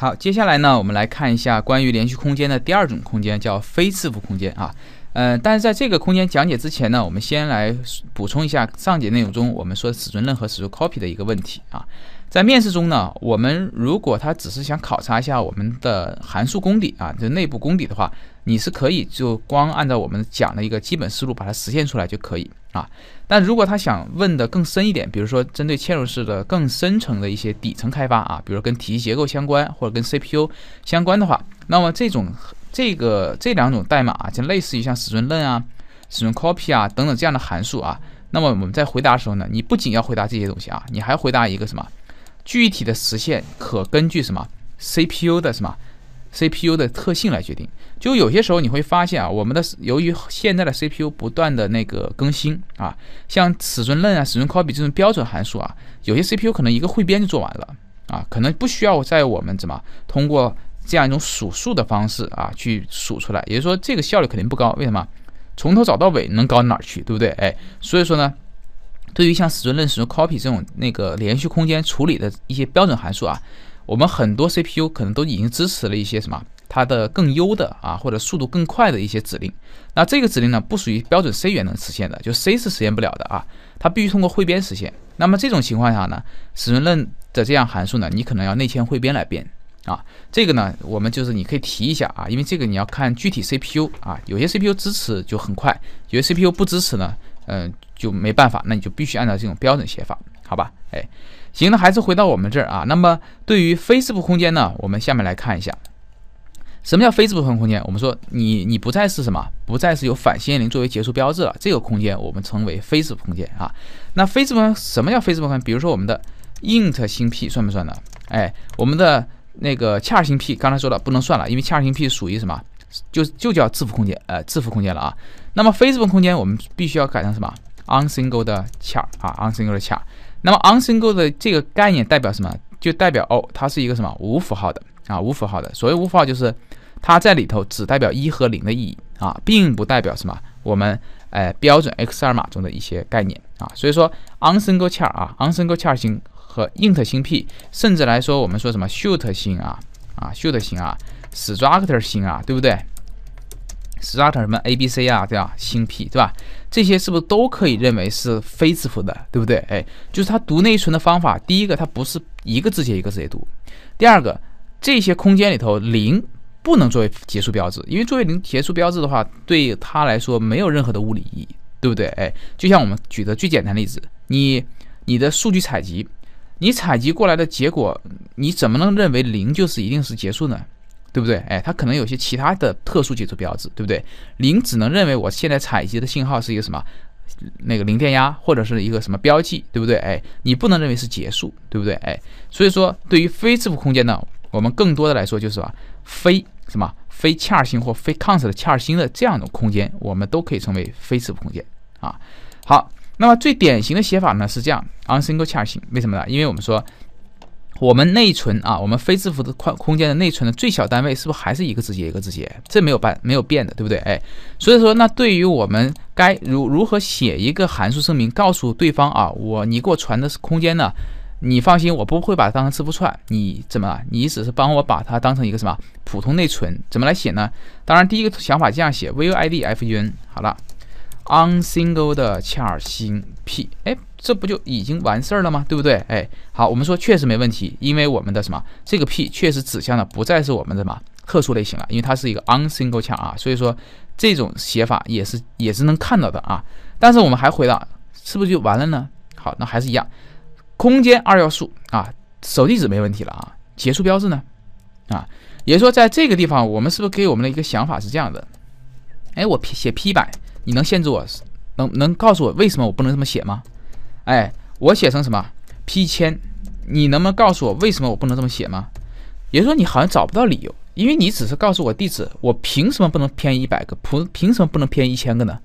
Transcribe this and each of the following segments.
好，接下来呢，我们来看一下关于连续空间的第二种空间，叫非字符空间啊。呃，但是在这个空间讲解之前呢，我们先来补充一下上节内容中我们说的“尺寸任何尺寸 copy 的一个问题啊。在面试中呢，我们如果他只是想考察一下我们的函数功底啊，就内部功底的话，你是可以就光按照我们讲的一个基本思路把它实现出来就可以啊。但如果他想问的更深一点，比如说针对嵌入式的更深层的一些底层开发啊，比如跟体系结构相关或者跟 CPU 相关的话，那么这种这个这两种代码啊，就类似于像使用 l n 啊、使用 copy 啊等等这样的函数啊，那么我们在回答的时候呢，你不仅要回答这些东西啊，你还回答一个什么？具体的实现可根据什么 CPU 的什么 CPU 的特性来决定。就有些时候你会发现啊，我们的由于现在的 CPU 不断的那个更新啊，像尺寸论啊、尺寸 copy 这种标准函数啊，有些 CPU 可能一个汇编就做完了啊，可能不需要在我们怎么通过这样一种数数的方式啊去数出来。也就是说，这个效率肯定不高。为什么？从头找到尾能高到哪儿去？对不对？哎，所以说呢。对于像尺寸、认识、copy 这种那个连续空间处理的一些标准函数啊，我们很多 CPU 可能都已经支持了一些什么，它的更优的啊，或者速度更快的一些指令。那这个指令呢，不属于标准 C 语言能实现的，就 C 是实现不了的啊，它必须通过汇编实现。那么这种情况下呢，史寸论的这样函数呢，你可能要内嵌汇编来编啊。这个呢，我们就是你可以提一下啊，因为这个你要看具体 CPU 啊，有些 CPU 支持就很快，有些 CPU 不支持呢。嗯，就没办法，那你就必须按照这种标准写法，好吧？哎，行，那还是回到我们这儿啊。那么，对于非字符空间呢，我们下面来看一下，什么叫非字符空间？我们说你你不再是什么，不再是有反限零作为结束标志了，这个空间我们称为非字符空间啊。那非字符什么叫非字符空间？比如说我们的 int 型 p 算不算呢？哎，我们的那个 char p，刚才说了不能算了，因为 char p 属于什么，就就叫字符空间呃字符空间了啊。那么非字本空间，我们必须要改成什么 u n s i n g l e 的 char 啊 u n s i n g l e 的 char。那么 u n s i n g l e 的这个概念代表什么？就代表哦，它是一个什么无符号的啊，无符号的。所谓无符号就是它在里头只代表一和零的意义啊，并不代表什么我们哎标准 X 二码中的一些概念啊。所以说 u n s i n g l e char 啊 u n s i n g l e char 型和 int 型 P，甚至来说我们说什么 s h o o t 型啊啊 s h o o t 型啊，struct r e 型啊，对不对？start 什么 a b c 啊对吧？星 p 对吧？这些是不是都可以认为是非字符的，对不对？哎，就是它读内存的方法，第一个它不是一个字节一个字节读，第二个这些空间里头零不能作为结束标志，因为作为零结束标志的话，对它来说没有任何的物理意义，对不对？哎，就像我们举的最简单例子，你你的数据采集，你采集过来的结果，你怎么能认为零就是一定是结束呢？对不对？哎，它可能有些其他的特殊解除标志，对不对？零只能认为我现在采集的信号是一个什么，那个零电压或者是一个什么标记，对不对？哎，你不能认为是结束，对不对？哎，所以说对于非字符空间呢，我们更多的来说就是啊，非什么非恰尔星或非康斯的恰尔星的这样的空间，我们都可以称为非字符空间啊。好，那么最典型的写法呢是这样，unsingle 恰尔星，为什么呢？因为我们说。我们内存啊，我们非字符的宽空间的内存的最小单位是不是还是一个字节一个字节？这没有办没有变的，对不对？哎，所以说，那对于我们该如如何写一个函数声明，告诉对方啊，我你给我传的是空间呢？你放心，我不会把它当成字符串，你怎么？你只是帮我把它当成一个什么普通内存？怎么来写呢？当然，第一个想法这样写 v u i d fun，好了 u n s i n g l e 的恰尔星 *p，哎。这不就已经完事儿了吗？对不对？哎，好，我们说确实没问题，因为我们的什么这个 P 确实指向的不再是我们的什么特殊类型了，因为它是一个 u n s i n g l e d 啊，所以说这种写法也是也是能看到的啊。但是我们还回到，是不是就完了呢？好，那还是一样，空间二要素啊，首地址没问题了啊，结束标志呢？啊，也就说在这个地方，我们是不是给我们的一个想法是这样的？哎，我 P 写 P 百，你能限制我，能能告诉我为什么我不能这么写吗？哎，我写成什么批千，你能不能告诉我为什么我不能这么写吗？也就是说，你好像找不到理由，因为你只是告诉我地址，我凭什么不能偏一百个，凭凭什么不能偏一千个呢？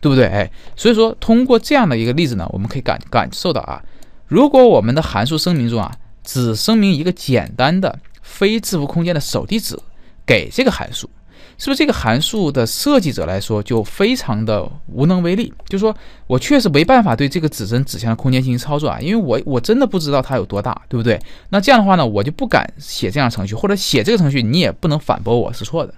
对不对？哎，所以说通过这样的一个例子呢，我们可以感感受到啊，如果我们的函数声明中啊，只声明一个简单的非字符空间的首地址给这个函数。是不是这个函数的设计者来说就非常的无能为力？就是说我确实没办法对这个指针指向的空间进行操作啊，因为我我真的不知道它有多大，对不对？那这样的话呢，我就不敢写这样程序，或者写这个程序你也不能反驳我是错的，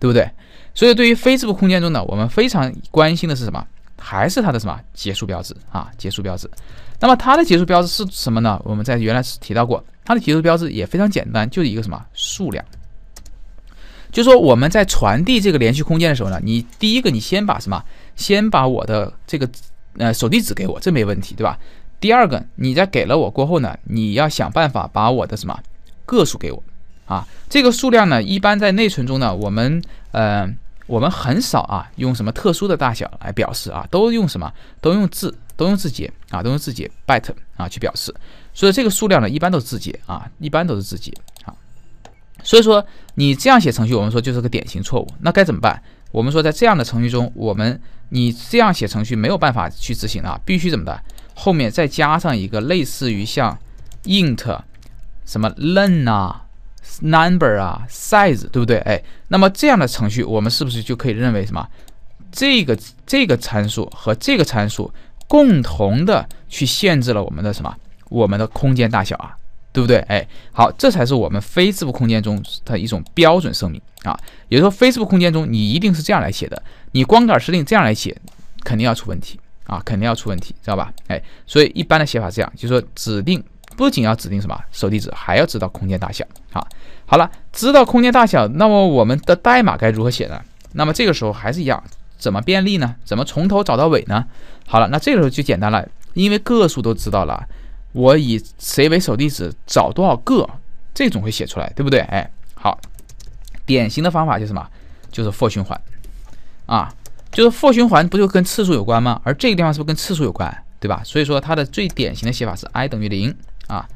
对不对？所以对于非字符空间中呢，我们非常关心的是什么？还是它的什么结束标志啊？结束标志。那么它的结束标志是什么呢？我们在原来是提到过，它的结束标志也非常简单，就是一个什么数量。就说我们在传递这个连续空间的时候呢，你第一个你先把什么，先把我的这个呃首地址给我，这没问题对吧？第二个你在给了我过后呢，你要想办法把我的什么个数给我啊，这个数量呢一般在内存中呢，我们呃我们很少啊用什么特殊的大小来表示啊，都用什么都用字都用字节啊，都用字节 byte 啊去表示，所以这个数量呢一般都是字节啊，一般都是字节。所以说你这样写程序，我们说就是个典型错误。那该怎么办？我们说在这样的程序中，我们你这样写程序没有办法去执行啊，必须怎么的？后面再加上一个类似于像 int 什么 len 啊，number 啊，size 对不对？哎，那么这样的程序，我们是不是就可以认为什么？这个这个参数和这个参数共同的去限制了我们的什么？我们的空间大小啊？对不对？哎，好，这才是我们非字步空间中的一种标准声明啊。也就是说，非字步空间中你一定是这样来写的，你光杆司令这样来写，肯定要出问题啊，肯定要出问题，知道吧？哎，所以一般的写法是这样，就是说指定不仅要指定什么手地址，还要知道空间大小啊。好了，知道空间大小，那么我们的代码该如何写呢？那么这个时候还是一样，怎么便利呢？怎么从头找到尾呢？好了，那这个时候就简单了，因为个数都知道了。我以谁为首地址找多少个，这种会写出来，对不对？哎，好，典型的方法就是什么？就是 for 循环啊，就是 for 循环不就跟次数有关吗？而这个地方是不是跟次数有关，对吧？所以说它的最典型的写法是 i 等于零啊，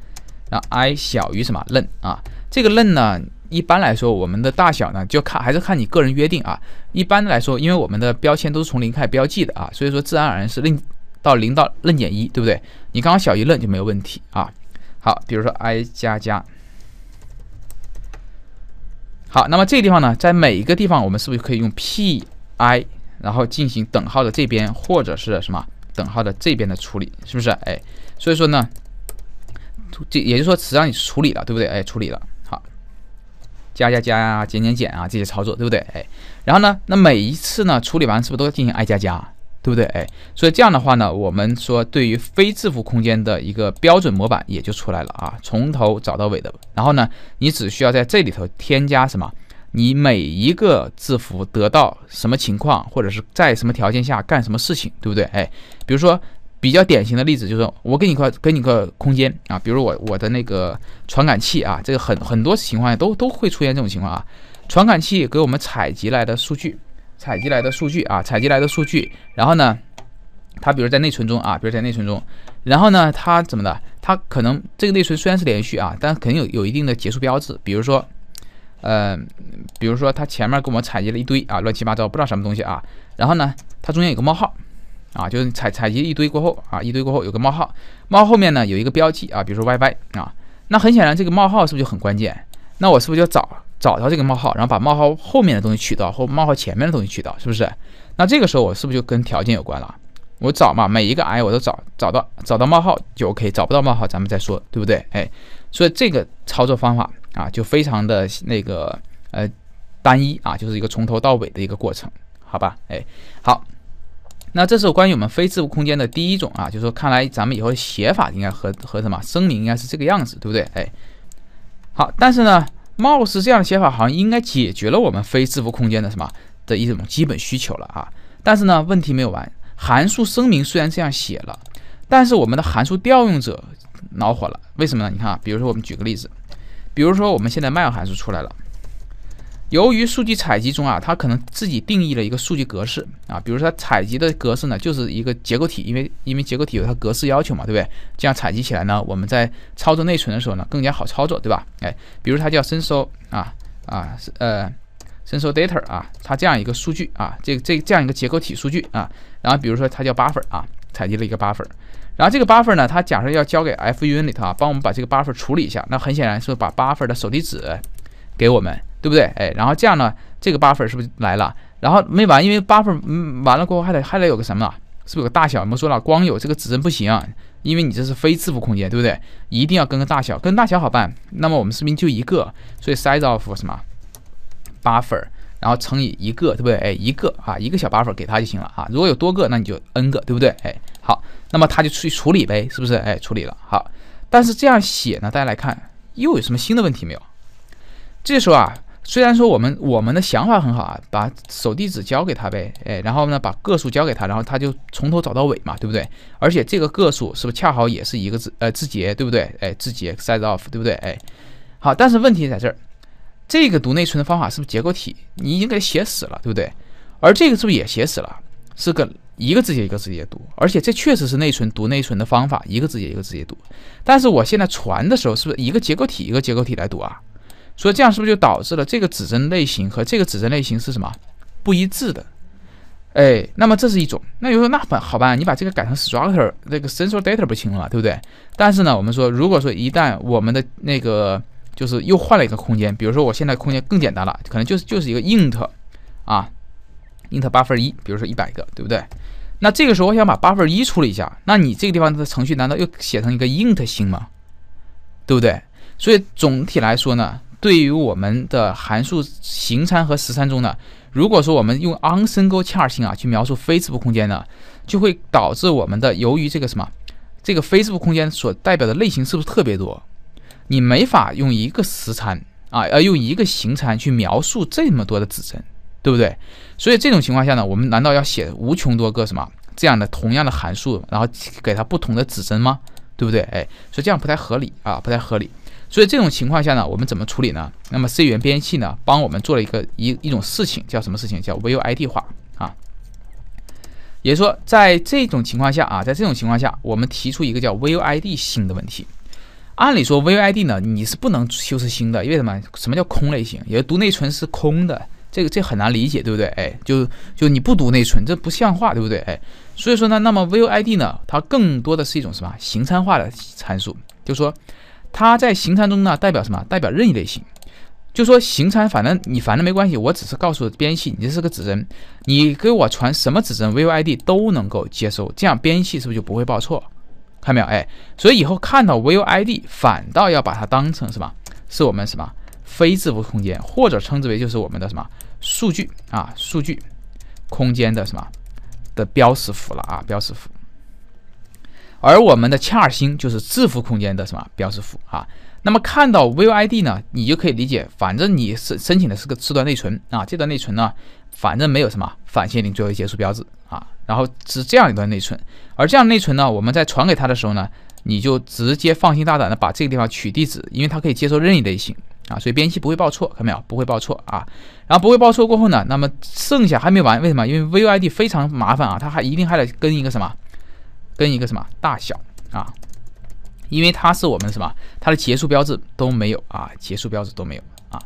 那 i 小于什么 len 啊？这个 len 呢，一般来说我们的大小呢就看还是看你个人约定啊。一般来说，因为我们的标签都是从零开始标记的啊，所以说自然而然是 len。到零到任减一，对不对？你刚刚小于任就没有问题啊。好，比如说 i 加加。好，那么这个地方呢，在每一个地方我们是不是可以用 pi，然后进行等号的这边或者是什么等号的这边的处理，是不是？哎，所以说呢，这也就是说实际上你处理了，对不对？哎，处理了。好，加加加啊，减减减啊，这些操作，对不对？哎，然后呢，那每一次呢处理完是不是都要进行 i 加加？对不对？哎，所以这样的话呢，我们说对于非字符空间的一个标准模板也就出来了啊，从头找到尾的。然后呢，你只需要在这里头添加什么，你每一个字符得到什么情况，或者是在什么条件下干什么事情，对不对？哎，比如说比较典型的例子就是我给你个给你个空间啊，比如我我的那个传感器啊，这个很很多情况下都都会出现这种情况啊，传感器给我们采集来的数据。采集来的数据啊，采集来的数据，然后呢，它比如在内存中啊，比如在内存中，然后呢，它怎么的？它可能这个内存虽然是连续啊，但肯定有有一定的结束标志，比如说，呃，比如说它前面给我们采集了一堆啊，乱七八糟不知道什么东西啊，然后呢，它中间有个冒号啊，就是采采集一堆过后啊，一堆过后有个冒号，冒后面呢有一个标记啊，比如说 Y Y 啊，那很显然这个冒号是不是就很关键？那我是不是就要找？找到这个冒号，然后把冒号后面的东西取到，或冒号前面的东西取到，是不是？那这个时候我是不是就跟条件有关了？我找嘛，每一个 i 我都找，找到找到冒号就 OK，找不到冒号咱们再说，对不对？哎，所以这个操作方法啊，就非常的那个呃单一啊，就是一个从头到尾的一个过程，好吧？哎，好，那这是关于我们非字符空间的第一种啊，就是说看来咱们以后写法应该和和什么声明应该是这个样子，对不对？哎，好，但是呢。貌似这样的写法好像应该解决了我们非字符空间的什么的一种基本需求了啊！但是呢，问题没有完。函数声明虽然这样写了，但是我们的函数调用者恼火了，为什么呢？你看啊，比如说我们举个例子，比如说我们现在 mail 函数出来了。由于数据采集中啊，它可能自己定义了一个数据格式啊，比如说它采集的格式呢就是一个结构体，因为因为结构体有它格式要求嘛，对不对？这样采集起来呢，我们在操作内存的时候呢更加好操作，对吧？哎，比如它叫 sensor 啊啊呃 sensor data 啊，它这样一个数据啊，这这这样一个结构体数据啊，然后比如说它叫八 e r 啊，采集了一个八 e r 然后这个八 e r 呢，它假设要交给 f u n 里头啊，帮我们把这个八 e r 处理一下，那很显然是把八 e r 的首地址给我们。对不对？哎，然后这样呢，这个八 r 是不是来了？然后没完，因为八嗯，完了过后还得还得有个什么？是不是有个大小？我们说了，光有这个指针不行因为你这是非字符空间，对不对？一定要跟个大小，跟大小好办。那么我们视频就一个，所以 size of 什么八 r 然后乘以一个，对不对？哎，一个啊，一个小八 r 给它就行了啊。如果有多个，那你就 n 个，对不对？哎，好，那么它就去处理呗，是不是？哎，处理了。好，但是这样写呢，大家来看，又有什么新的问题没有？这时候啊。虽然说我们我们的想法很好啊，把首地址交给他呗，哎，然后呢把个数交给他，然后他就从头找到尾嘛，对不对？而且这个个数是不是恰好也是一个字呃字节，对不对？哎，字节 size of，对不对？哎，好，但是问题在这儿，这个读内存的方法是不是结构体？你已经给写死了，对不对？而这个是不是也写死了？是个一个字节一个字节读，而且这确实是内存读内存的方法，一个字节一个字节读。但是我现在传的时候是不是一个结构体一个结构体来读啊？所以这样是不是就导致了这个指针类型和这个指针类型是什么不一致的？哎，那么这是一种。那有人说那本好吧，你把这个改成 structer，那个 sensor data 不行了，对不对？但是呢，我们说如果说一旦我们的那个就是又换了一个空间，比如说我现在空间更简单了，可能就是就是一个 int 啊，int 八分一，比如说一百个，对不对？那这个时候我想把八分一处理一下，那你这个地方的程序难道又写成一个 int 型吗？对不对？所以总体来说呢？对于我们的函数形参和实参中呢，如果说我们用 u n s i g l e char 型啊去描述非字符空间呢，就会导致我们的由于这个什么，这个非字符空间所代表的类型是不是特别多，你没法用一个实参啊，要用一个形参去描述这么多的指针，对不对？所以这种情况下呢，我们难道要写无穷多个什么这样的同样的函数，然后给它不同的指针吗？对不对？哎，所以这样不太合理啊，不太合理。所以这种情况下呢，我们怎么处理呢？那么 C 语言编译器呢，帮我们做了一个一一种事情，叫什么事情？叫 VUID 化啊。也就是说，在这种情况下啊，在这种情况下，我们提出一个叫 VUID 星的问题。按理说 VUID 呢，你是不能修饰星的，因为什么？什么叫空类型？也就读内存是空的，这个这很难理解，对不对？哎，就就你不读内存，这不像话，对不对？哎，所以说呢，那么 VUID 呢，它更多的是一种什么形参化的参数，就是说。它在行参中呢，代表什么？代表任意类型。就说行参，反正你反正没关系，我只是告诉编译器，你这是个指针，你给我传什么指针 v a u id 都能够接收，这样编译器是不是就不会报错？看到没有？哎，所以以后看到 v a u id，反倒要把它当成什么？是我们什么非字符空间，或者称之为就是我们的什么数据啊，数据空间的什么的标识符了啊，标识符。而我们的恰尔星就是字符空间的什么标识符啊？那么看到 v u i d 呢，你就可以理解，反正你申申请的是个字段内存啊，这段内存呢，反正没有什么反限零最后结束标志啊，然后是这样一段内存，而这样内存呢，我们在传给他的时候呢，你就直接放心大胆的把这个地方取地址，因为它可以接受任意类型啊，所以编器不会报错，看到没有？不会报错啊，然后不会报错过后呢，那么剩下还没完，为什么？因为 v u i d 非常麻烦啊，它还一定还得跟一个什么？跟一个什么大小啊？因为它是我们什么？它的结束标志都没有啊，结束标志都没有啊。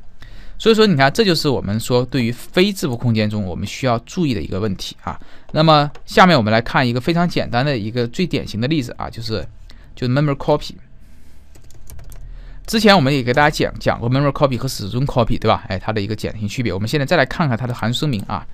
所以说，你看，这就是我们说对于非字符空间中我们需要注意的一个问题啊。那么，下面我们来看一个非常简单的一个最典型的例子啊，就是就是 memory copy。之前我们也给大家讲讲过 memory copy 和始终 copy，对吧？哎，它的一个简型区别。我们现在再来看看它的函数明啊。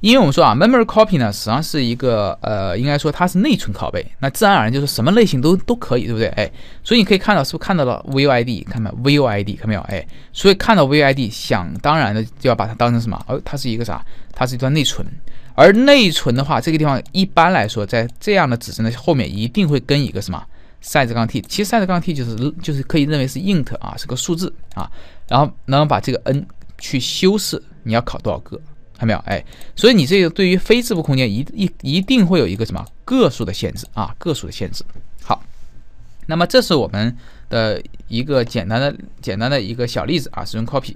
因为我们说啊，memory copy 呢，实际上是一个呃，应该说它是内存拷贝，那自然而然就是什么类型都都可以，对不对？哎，所以你可以看到是不是看到了 v o i d，看到 v o i d，看到没有？哎，所以看到 v o i d，想当然的就要把它当成什么？哦，它是一个啥？它是一段内存，而内存的话，这个地方一般来说在这样的指针的后面一定会跟一个什么 size 杠 t，其实 size 杠 t 就是就是可以认为是 int 啊，是个数字啊，然后然后把这个 n 去修饰，你要考多少个？看到没有？哎，所以你这个对于非字符空间，一一一定会有一个什么个数的限制啊，个数的限制。好，那么这是我们的一个简单的、简单的一个小例子啊，使用 copy。